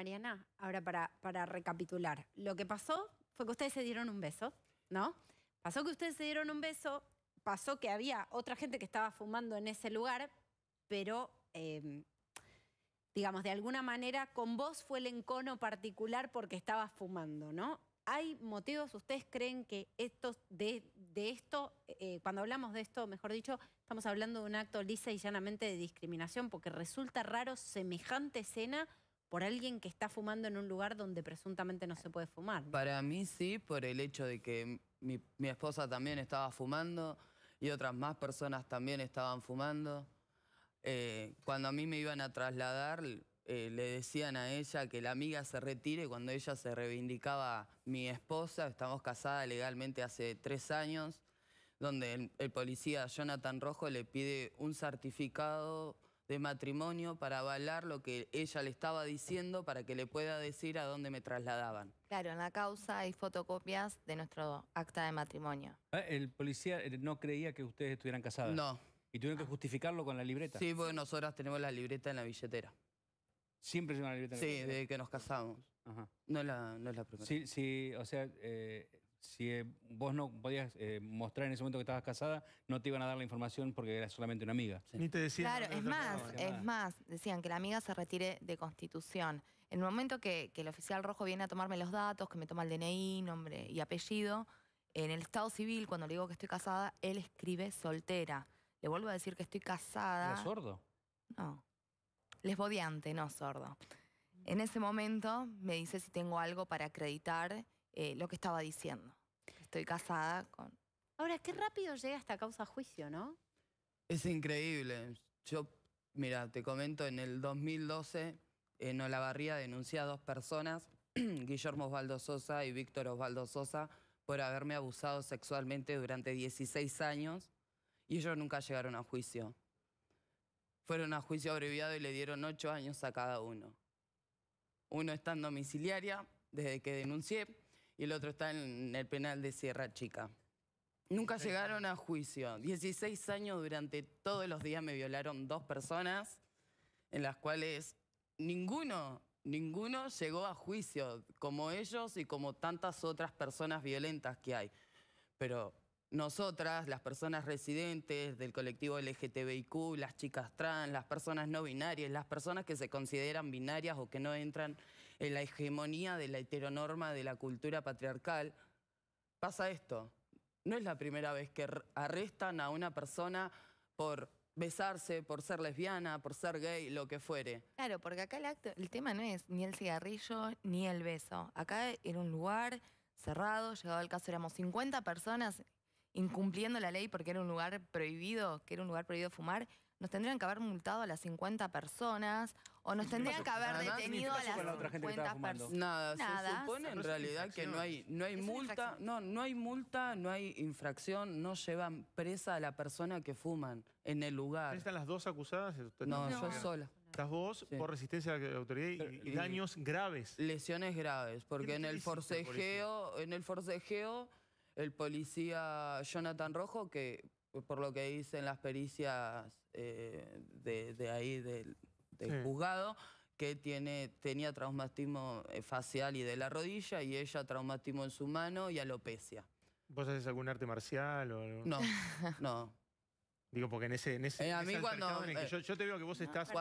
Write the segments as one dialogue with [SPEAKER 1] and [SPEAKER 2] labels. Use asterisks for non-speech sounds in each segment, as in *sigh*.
[SPEAKER 1] Mariana, ahora para, recapitular, lo que pasó fue que ustedes se dieron un beso, ¿no? Pasó que ustedes se dieron un beso, pasó que había otra gente que estaba fumando en ese lugar, pero em, digamos, de alguna manera con vos fue el encono particular porque estabas fumando, ¿no? ¿Hay motivos, ustedes creen que esto, de, esto, eh, cuando hablamos de esto, mejor dicho, estamos hablando de un acto lisa y llanamente de discriminación porque resulta raro semejante escena por alguien que está fumando en un lugar donde presuntamente no se puede fumar. Para
[SPEAKER 2] mí sí, por el hecho de que mi, esposa también estaba fumando y otras más personas también estaban fumando. Eh, cuando a mí me iban a trasladar, eh, le decían a ella que la amiga se retire cuando ella se reivindicaba mi esposa, estamos casadas legalmente hace tres años, donde el, el policía Jonathan Rojo le pide un certificado de matrimonio para avalar lo que ella le estaba diciendo para que le pueda decir a dónde me trasladaban.
[SPEAKER 1] Claro, en la causa hay fotocopias de nuestro acta de matrimonio.
[SPEAKER 2] Ah, ¿El policía eh, no creía que ustedes estuvieran casadas? No. ¿Y tuvieron que justificarlo con la libreta? Sí, porque nosotras tenemos la libreta en la billetera. ¿Siempre lleva la libreta en la sí, billetera? Sí, desde que nos casamos. No, es la, no
[SPEAKER 1] primera. Sí, sí o sea, eh, si eh, vos no podías eh, mostrar en ese momento que estabas casada, no te iban a dar la información porque era solamente una amiga. Ni te decían. Claro, es más, es más, decían que la amiga se retire de constitución. En el momento que, el oficial rojo viene a tomarme los datos, que me toma el DNI, nombre y apellido, en el estado civil, cuando le digo que estoy casada, él escribe soltera. Le vuelvo a decir que estoy casada. es sordo? No. Lesbodiante, no sordo. En ese momento me dice si tengo algo para acreditar eh, lo que estaba diciendo. estoy casada con... Ahora, qué rápido llega esta causa a juicio, ¿no?
[SPEAKER 2] Es increíble. Yo, mira, te comento, en el 2012 en Olavarría denuncié a dos personas, *clears throat* Guillermo Osvaldo Sosa y Víctor Osvaldo Sosa, por haberme abusado sexualmente durante 16 años y ellos nunca llegaron a juicio. Fueron a juicio abreviado y le dieron ocho años a cada uno. Uno está en domiciliaria desde que denuncié, y el otro está en el penal de Sierra Chica. Nunca llegaron a juicio. 16 años durante todos los días me violaron dos personas, en las cuales ninguno, ninguno llegó a juicio, como ellos y como tantas otras personas violentas que hay. Pero nosotras, las personas residentes del colectivo LGTBIQ, las chicas trans, las personas no binarias, las personas que se consideran binarias o que no entran en la hegemonía de la heteronorma de la cultura patriarcal, pasa esto. No es la primera vez que arrestan a una persona por besarse, por ser lesbiana, por ser gay, lo que fuere.
[SPEAKER 1] Claro, porque acá el, acto, el tema no es ni el cigarrillo ni el beso. Acá era un lugar cerrado, llegado al caso éramos 50 personas incumpliendo la ley porque era un lugar prohibido, que era un lugar prohibido fumar, nos tendrían que haber multado a las 50 personas o nos tendrían que haber detenido a las 50 personas. Nada, nada, se supone en realidad que no hay, no hay multa,
[SPEAKER 2] no, no hay multa, no hay infracción, no llevan presa a la persona que fuman en el lugar. ¿Están las dos acusadas? No, yo sola. Estás vos por resistencia a la autoridad y, y, daños graves. Lesiones graves, porque en el forcejeo, en el forcejeo, el policía Jonathan Rojo, que pues, por lo que dicen las pericias eh, de, ahí del, juzgado, que tiene, tenía traumatismo eh, facial y de la rodilla y ella traumatismo en su mano y alopecia. ¿Vos haces algún arte marcial o algo? No, *laughs* no. Digo, porque en ese, en ese, yo, te veo que vos estás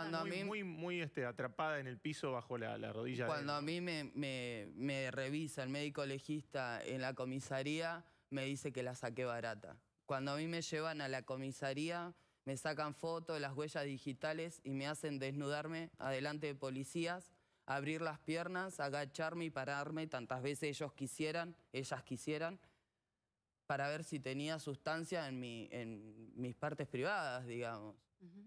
[SPEAKER 2] muy, muy, este, atrapada en el piso bajo la, rodilla. Cuando a mí me revisa el médico legista en la comisaría, me dice que la saqué barata. Cuando a mí me llevan a la comisaría, me sacan fotos, las huellas digitales y me hacen desnudarme adelante de policías, abrir las piernas, agacharme y pararme tantas veces ellos quisieran, ellas quisieran, para ver si tenía sustancia en, mi, en mis partes privadas, digamos.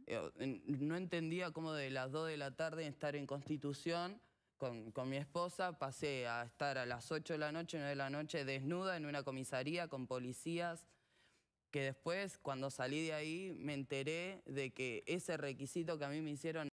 [SPEAKER 2] Eh, no entendía cómo de las 2 de la tarde estar en Constitución con, mi esposa pasé a estar a las 8 de la noche, 9 de la noche desnuda en una comisaría con policías, que después cuando salí de ahí me enteré de que ese requisito que a mí me hicieron